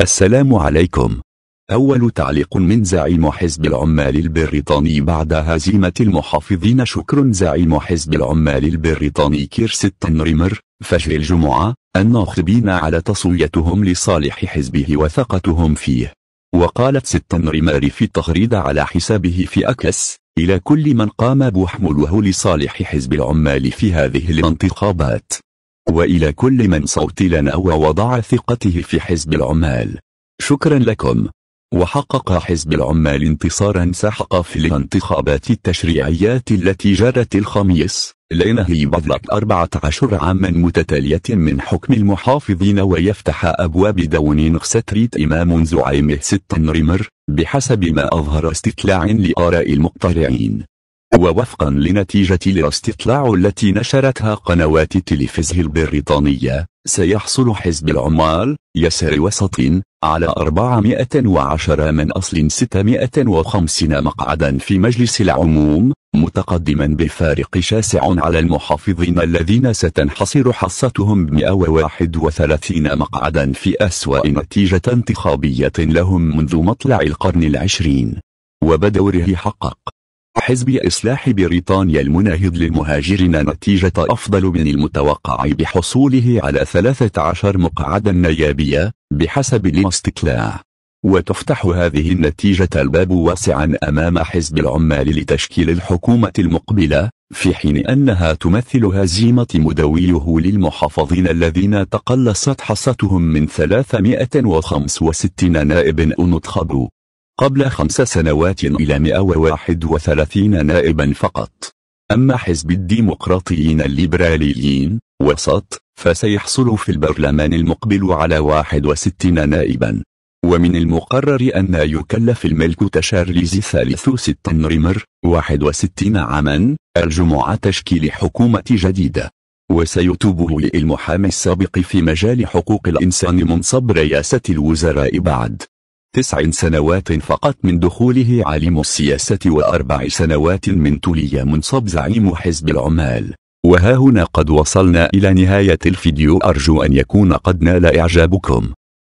السلام عليكم أول تعليق من زعيم حزب العمال البريطاني بعد هزيمة المحافظين شكر زعيم حزب العمال البريطاني كيرستن ريمر فجر الجمعة الناخبين على تصويتهم لصالح حزبه وثقتهم فيه وقالت ستن ريمر في التغريدة على حسابه في أكس إلى كل من قام بحمله لصالح حزب العمال في هذه الانتخابات وإلى كل من صوت لنا ووضع ثقته في حزب العمال شكرا لكم وحقق حزب العمال انتصارا ساحقا في الانتخابات التشريعيات التي جرت الخميس لينهي بذلت 14 عاما متتالية من حكم المحافظين ويفتح أبواب دون ستريت إمام زعيم ريمر بحسب ما أظهر استطلاع لآراء المقترعين ووفقا لنتيجة الاستطلاع التي نشرتها قنوات التلفزه البريطانية سيحصل حزب العمال يسار وسط على 410 من أصل 650 مقعدا في مجلس العموم متقدما بفارق شاسع على المحافظين الذين ستنحصر حصتهم ب 131 مقعدا في أسوأ نتيجة انتخابية لهم منذ مطلع القرن العشرين وبدوره حقق حزب إصلاح بريطانيا المناهض للمهاجرين نتيجة أفضل من المتوقع بحصوله على 13 مقعدا نيابية بحسب الاستطلاع وتفتح هذه النتيجة الباب واسعا أمام حزب العمال لتشكيل الحكومة المقبلة في حين أنها تمثل هزيمة مدويه للمحافظين الذين تقلصت حصتهم من 365 نائب أنتخبوا قبل خمس سنوات إلى 131 نائبا فقط أما حزب الديمقراطيين الليبراليين وسط فسيحصل في البرلمان المقبل على 61 نائبا ومن المقرر أن يكلف الملك تشارلز الثالث سبتمبر 61 عاما الجمعة تشكيل حكومة جديدة وسيتوب للمحامي السابق في مجال حقوق الإنسان منصب رئاسة الوزراء بعد تسع سنوات فقط من دخوله عالم السياسة وأربع سنوات من تولي منصب زعيم حزب العمال وها هنا قد وصلنا إلى نهاية الفيديو أرجو أن يكون قد نال إعجابكم